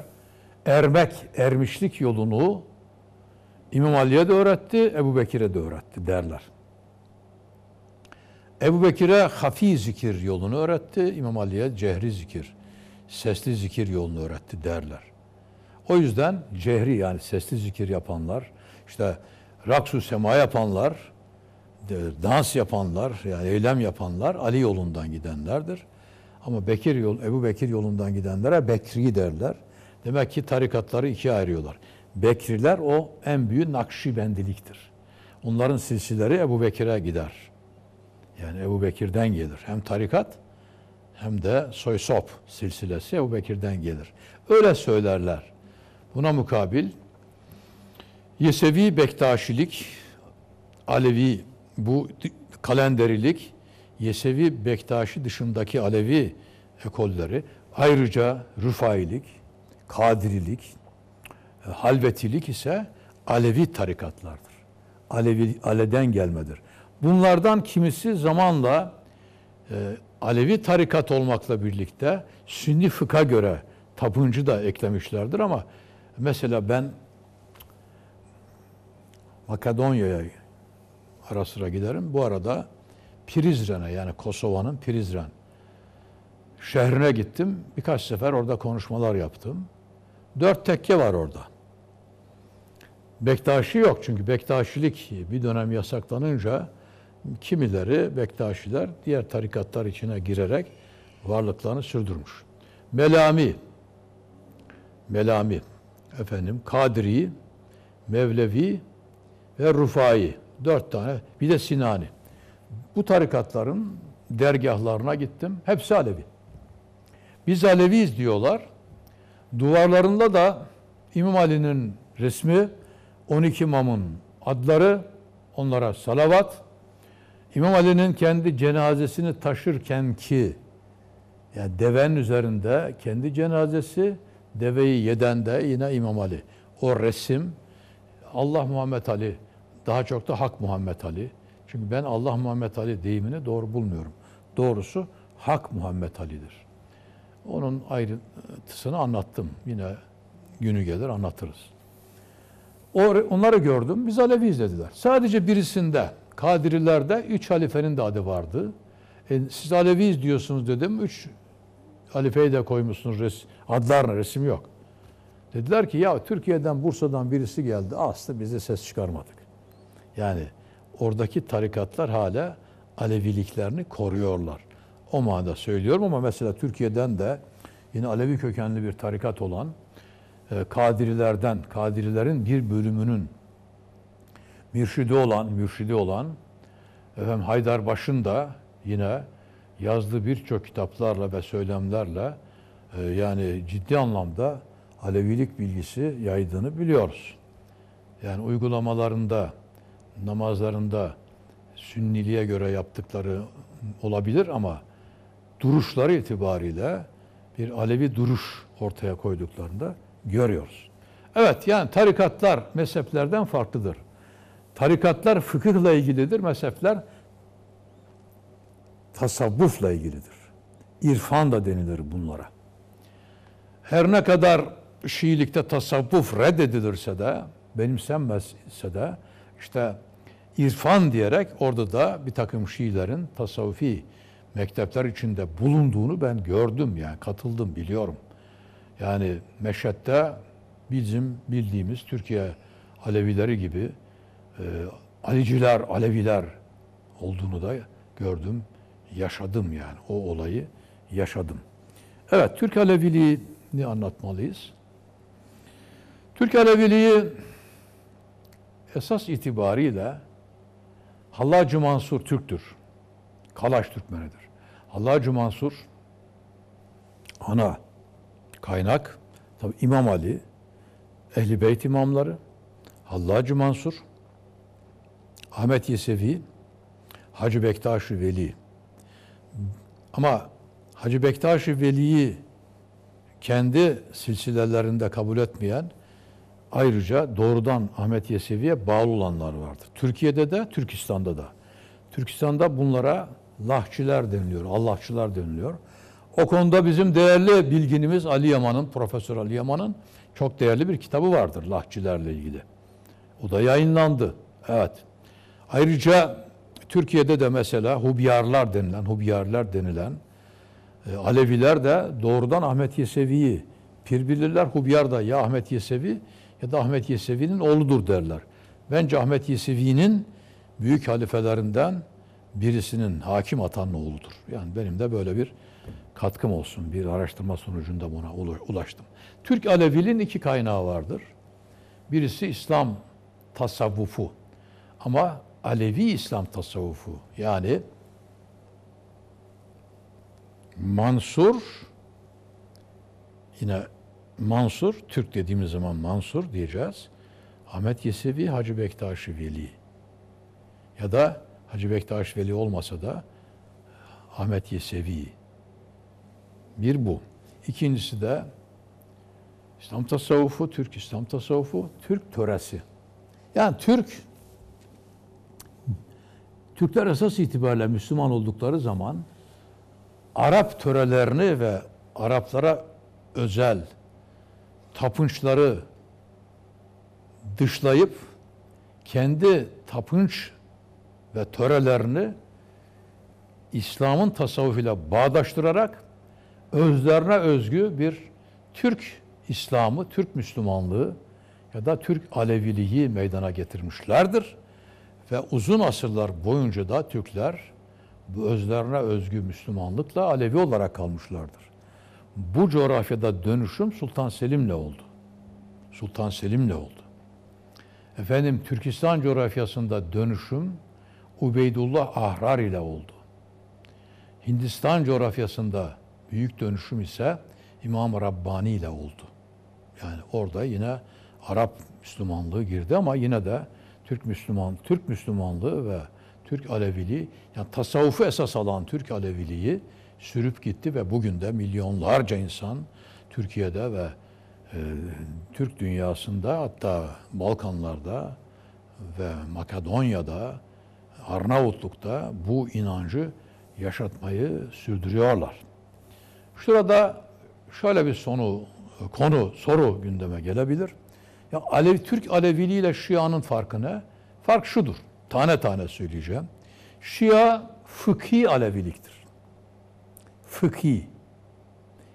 ermek, ermişlik yolunu İmam Ali'ye de öğretti, Ebu Bekir'e de öğretti derler. Ebu Bekir'e hafi zikir yolunu öğretti, İmam Ali'ye cehri zikir, sesli zikir yolunu öğretti derler. O yüzden cehri yani sesli zikir yapanlar, işte raksu sema yapanlar, e, dans yapanlar, yani eylem yapanlar Ali yolundan gidenlerdir. Ama Bekir yol, Ebu Bekir yolundan gidenlere Bekri derler. Demek ki tarikatları ikiye ayırıyorlar. Bekriler o en büyük Nakşibendiliktir. Onların silsileri Ebu Bekir'e gider. Yani Ebu Bekir'den gelir. Hem tarikat hem de soysop silsilesi Ebu Bekir'den gelir. Öyle söylerler. Buna mukabil Yesevi Bektaşilik, Alevi bu kalenderilik, Yesevi Bektaşi dışındaki Alevi ekolleri, ayrıca Rüfailik, kadirilik, e, halvetilik ise Alevi tarikatlardır. Alevi, Ale'den gelmedir. Bunlardan kimisi zamanla e, Alevi tarikat olmakla birlikte Sünni fıkha göre tapıncı da eklemişlerdir ama mesela ben Makedonya'ya ara sıra giderim. Bu arada Prizren'e yani Kosova'nın Prizren şehrine gittim. Birkaç sefer orada konuşmalar yaptım dört tekke var orada. Bektaşi yok çünkü Bektaşilik bir dönem yasaklanınca kimileri Bektaşiler diğer tarikatlar içine girerek varlıklarını sürdürmüş. Melami, Melami, efendim Kadri, Mevlevi ve Rufai. Dört tane. Bir de Sinani. Bu tarikatların dergahlarına gittim. Hepsi Alevi. Biz Aleviyiz diyorlar. Duvarlarında da İmam Ali'nin resmi, 12 imamın adları, onlara salavat. İmam Ali'nin kendi cenazesini taşırken ki, yani devenin üzerinde kendi cenazesi, deveyi yeden de yine İmam Ali. O resim Allah Muhammed Ali, daha çok da Hak Muhammed Ali. Çünkü ben Allah Muhammed Ali deyimini doğru bulmuyorum. Doğrusu Hak Muhammed Ali'dir. Onun ayrıntısını anlattım. Yine günü gelir anlatırız. Onları gördüm. Biz Aleviyiz dediler. Sadece birisinde Kadirilerde üç halifenin de adı vardı. E, siz Aleviyiz diyorsunuz dedim. Üç halifeyi de koymuşsunuz. Res, adlarına resim yok. Dediler ki ya Türkiye'den Bursa'dan birisi geldi. Aslı biz de ses çıkarmadık. Yani oradaki tarikatlar hala Aleviliklerini koruyorlar. O manada söylüyorum ama mesela Türkiye'den de yine Alevi kökenli bir tarikat olan e, Kadirilerden, Kadirilerin bir bölümünün mürşidi olan, mürşidi olan efendim Haydarbaş'ın da yine yazdığı birçok kitaplarla ve söylemlerle e, yani ciddi anlamda Alevilik bilgisi yaydığını biliyoruz. Yani uygulamalarında, namazlarında Sünniliğe göre yaptıkları olabilir ama duruşları itibariyle bir Alevi duruş ortaya koyduklarında görüyoruz. Evet yani tarikatlar mezheplerden farklıdır. Tarikatlar fıkıhla ilgilidir, mezhepler tasavvufla ilgilidir. İrfan da denilir bunlara. Her ne kadar Şiilikte tasavvuf reddedilirse de, benimsenmezse de işte irfan diyerek orada da bir takım Şiilerin tasavvufi mektepler içinde bulunduğunu ben gördüm yani katıldım biliyorum. Yani Meşhed'de bizim bildiğimiz Türkiye Alevileri gibi e, Aliciler, Aleviler olduğunu da gördüm, yaşadım yani o olayı yaşadım. Evet, Türk Aleviliğini anlatmalıyız. Türk Aleviliği esas itibariyle Hallacı Mansur Türktür. Kalaş Türkmenidir. Hallacı Mansur ana kaynak tabi İmam Ali, Ehli Beyt imamları, Hallacı Mansur, Ahmet Yesevi, Hacı Bektaş-ı Veli. Ama Hacı Bektaş-ı Veli'yi kendi silsilelerinde kabul etmeyen ayrıca doğrudan Ahmet Yesevi'ye bağlı olanlar vardır. Türkiye'de de, Türkistan'da da. Türkistan'da bunlara lahçiler deniliyor, Allahçılar deniliyor. O konuda bizim değerli bilginimiz Ali Yaman'ın, Profesör Ali Yaman'ın çok değerli bir kitabı vardır lahçilerle ilgili. O da yayınlandı. Evet. Ayrıca Türkiye'de de mesela Hubyarlar denilen, Hubyarlar denilen e, Aleviler de doğrudan Ahmet Yesevi'yi, Pirbililer Hubyar da ya Ahmet Yesevi ya da Ahmet Yesevi'nin oğludur derler. Bence Ahmet Yesevi'nin büyük halifelerinden birisinin hakim atanın oğludur. Yani benim de böyle bir katkım olsun. Bir araştırma sonucunda buna ulaştım. Türk Aleviliğin iki kaynağı vardır. Birisi İslam tasavvufu ama Alevi İslam tasavvufu yani Mansur yine Mansur, Türk dediğimiz zaman Mansur diyeceğiz. Ahmet Yesevi, Hacı Bektaşi Veli ya da Hacı Bektaş Veli olmasa da Ahmet Yesevi. Bir bu. İkincisi de İslam tasavvufu, Türk İslam tasavvufu, Türk töresi. Yani Türk, Türkler esas itibariyle Müslüman oldukları zaman Arap törelerini ve Araplara özel tapınçları dışlayıp kendi tapınç ve törelerini İslam'ın tasavvufuyla bağdaştırarak özlerine özgü bir Türk İslam'ı, Türk Müslümanlığı ya da Türk Aleviliği meydana getirmişlerdir. Ve uzun asırlar boyunca da Türkler bu özlerine özgü Müslümanlıkla Alevi olarak kalmışlardır. Bu coğrafyada dönüşüm Sultan Selim'le oldu. Sultan Selim'le oldu. Efendim Türkistan coğrafyasında dönüşüm Ubeydullah Ahrar ile oldu. Hindistan coğrafyasında büyük dönüşüm ise İmam Rabbani ile oldu. Yani orada yine Arap Müslümanlığı girdi ama yine de Türk Müslüman Türk Müslümanlığı ve Türk Aleviliği yani tasavvufu esas alan Türk Aleviliği sürüp gitti ve bugün de milyonlarca insan Türkiye'de ve e, Türk dünyasında hatta Balkanlarda ve Makedonya'da Arnavutluk'ta bu inancı yaşatmayı sürdürüyorlar. Şurada şöyle bir sonu konu soru gündeme gelebilir. Ya Alev Türk Alevili ile Şia'nın farkı ne? Fark şudur. Tane tane söyleyeceğim. Şia fıkhi Aleviliktir. Fıkhi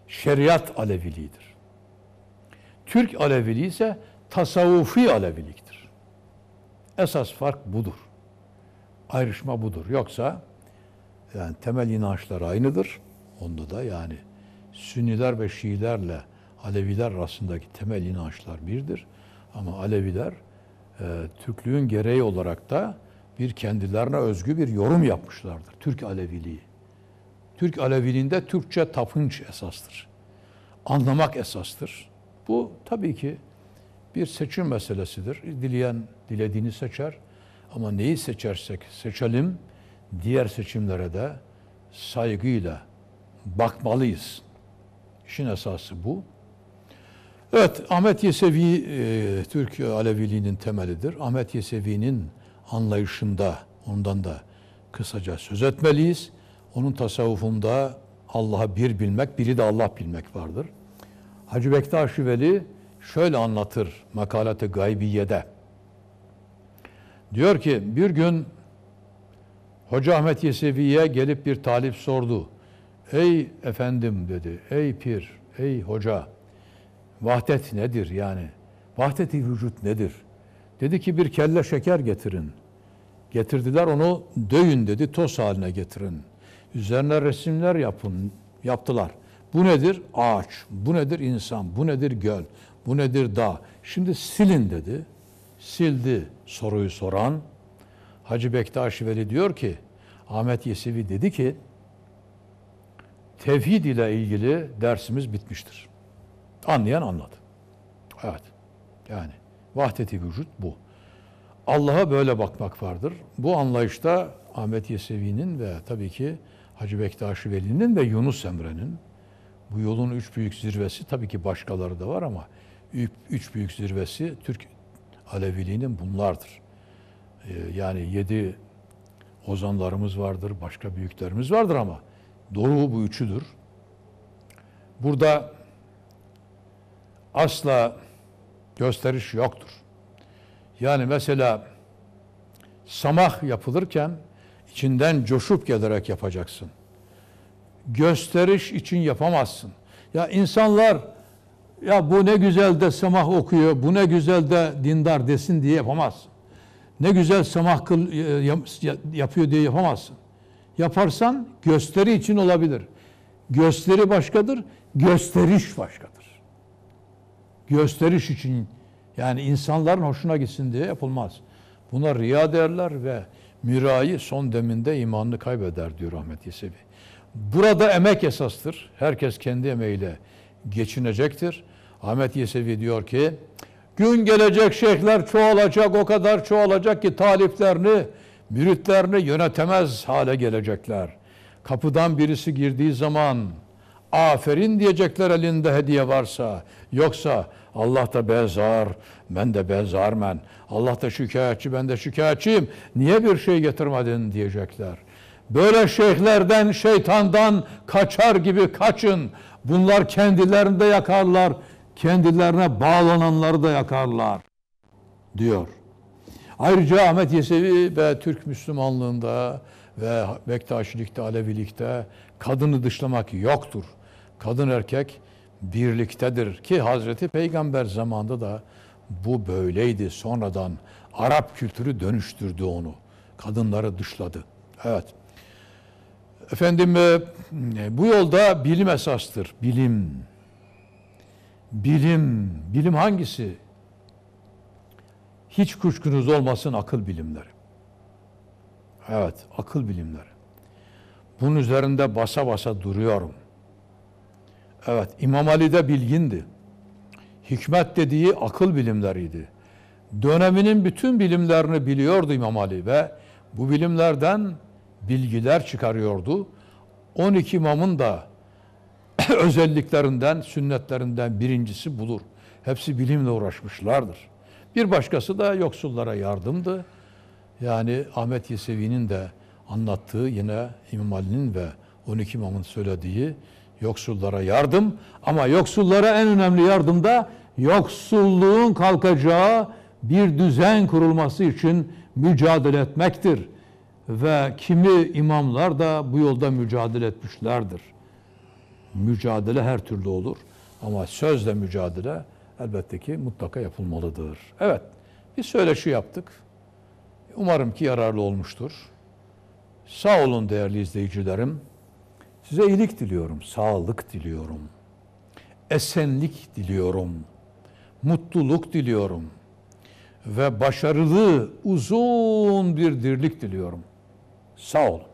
şeriat Aleviliğidir. Türk Aleviliği ise tasavvufi Aleviliktir. Esas fark budur. Ayrışma budur. Yoksa yani temel inançlar aynıdır. Onda da yani Sünniler ve Şiilerle Aleviler arasındaki temel inançlar birdir. Ama Aleviler e, Türklüğün gereği olarak da bir kendilerine özgü bir yorum yapmışlardır. Türk Aleviliği. Türk Aleviliğinde Türkçe tapınç esastır. Anlamak esastır. Bu tabii ki bir seçim meselesidir. Dileyen dilediğini seçer. Ama neyi seçersek seçelim, diğer seçimlere de saygıyla bakmalıyız. İşin esası bu. Evet, Ahmet Yesevi e, Türk Aleviliğinin temelidir. Ahmet Yesevi'nin anlayışında ondan da kısaca söz etmeliyiz. Onun tasavvufunda Allah'a bir bilmek, biri de Allah bilmek vardır. Hacı Bektaş Veli şöyle anlatır makalate gaybiyede. Diyor ki bir gün Hoca Ahmet Yesevi'ye gelip bir talip sordu. Ey efendim dedi, ey pir, ey hoca, vahdet nedir yani? vahdet vücut nedir? Dedi ki bir kelle şeker getirin. Getirdiler onu döyün dedi, toz haline getirin. Üzerine resimler yapın, yaptılar. Bu nedir? Ağaç. Bu nedir? insan. Bu nedir? Göl. Bu nedir? Dağ. Şimdi silin dedi sildi soruyu soran. Hacı Bektaş Veli diyor ki Ahmet Yesevi dedi ki tevhid ile ilgili dersimiz bitmiştir. Anlayan anladı. Evet. Yani vahdeti vücut bu. Allah'a böyle bakmak vardır. Bu anlayışta Ahmet Yesevi'nin ve tabii ki Hacı Bektaş Veli'nin ve Yunus Emre'nin bu yolun üç büyük zirvesi tabii ki başkaları da var ama üç büyük zirvesi Türk Aleviliğinin bunlardır. Ee, yani yedi ozanlarımız vardır, başka büyüklerimiz vardır ama doğru bu üçüdür. Burada asla gösteriş yoktur. Yani mesela samah yapılırken içinden coşup gelerek yapacaksın. Gösteriş için yapamazsın. Ya insanlar ya bu ne güzel de semah okuyor, bu ne güzel de dindar desin diye yapamaz. Ne güzel semah kıl, e, yapıyor diye yapamazsın. Yaparsan gösteri için olabilir. Gösteri başkadır, gösteriş başkadır. Gösteriş için yani insanların hoşuna gitsin diye yapılmaz. Buna riya derler ve mirayı son deminde imanını kaybeder diyor Ahmet Yesevi. Burada emek esastır. Herkes kendi emeğiyle geçinecektir. Ahmet Yesevi diyor ki gün gelecek şeyhler çoğalacak o kadar çoğalacak ki taliplerini müritlerini yönetemez hale gelecekler. Kapıdan birisi girdiği zaman aferin diyecekler elinde hediye varsa. Yoksa Allah da bezar, ben de bezar ben. Allah da şikayetçi, ben de şikayetçiyim. Niye bir şey getirmedin diyecekler. Böyle şeyhlerden, şeytandan kaçar gibi kaçın. Bunlar kendilerinde yakarlar kendilerine bağlananları da yakarlar diyor. Ayrıca Ahmet Yesevi ve Türk Müslümanlığında ve Bektaşilikte, Alevilikte kadını dışlamak yoktur. Kadın erkek birliktedir ki Hazreti Peygamber zamanında da bu böyleydi. Sonradan Arap kültürü dönüştürdü onu. Kadınları dışladı. Evet. Efendim e, bu yolda bilim esastır. Bilim. Bilim, bilim hangisi? Hiç kuşkunuz olmasın akıl bilimleri. Evet, akıl bilimleri. Bunun üzerinde basa basa duruyorum. Evet, İmam Ali de bilgindi. Hikmet dediği akıl bilimleriydi. Döneminin bütün bilimlerini biliyordu İmam Ali ve bu bilimlerden bilgiler çıkarıyordu. 12 imamın da (laughs) özelliklerinden, sünnetlerinden birincisi bulur. Hepsi bilimle uğraşmışlardır. Bir başkası da yoksullara yardımdı. Yani Ahmet Yesevi'nin de anlattığı yine İmam Ali'nin ve 12 imamın söylediği yoksullara yardım ama yoksullara en önemli yardım da yoksulluğun kalkacağı bir düzen kurulması için mücadele etmektir. Ve kimi imamlar da bu yolda mücadele etmişlerdir mücadele her türlü olur. Ama sözle mücadele elbette ki mutlaka yapılmalıdır. Evet, bir söyleşi yaptık. Umarım ki yararlı olmuştur. Sağ olun değerli izleyicilerim. Size iyilik diliyorum, sağlık diliyorum. Esenlik diliyorum. Mutluluk diliyorum. Ve başarılı uzun bir dirlik diliyorum. Sağ olun.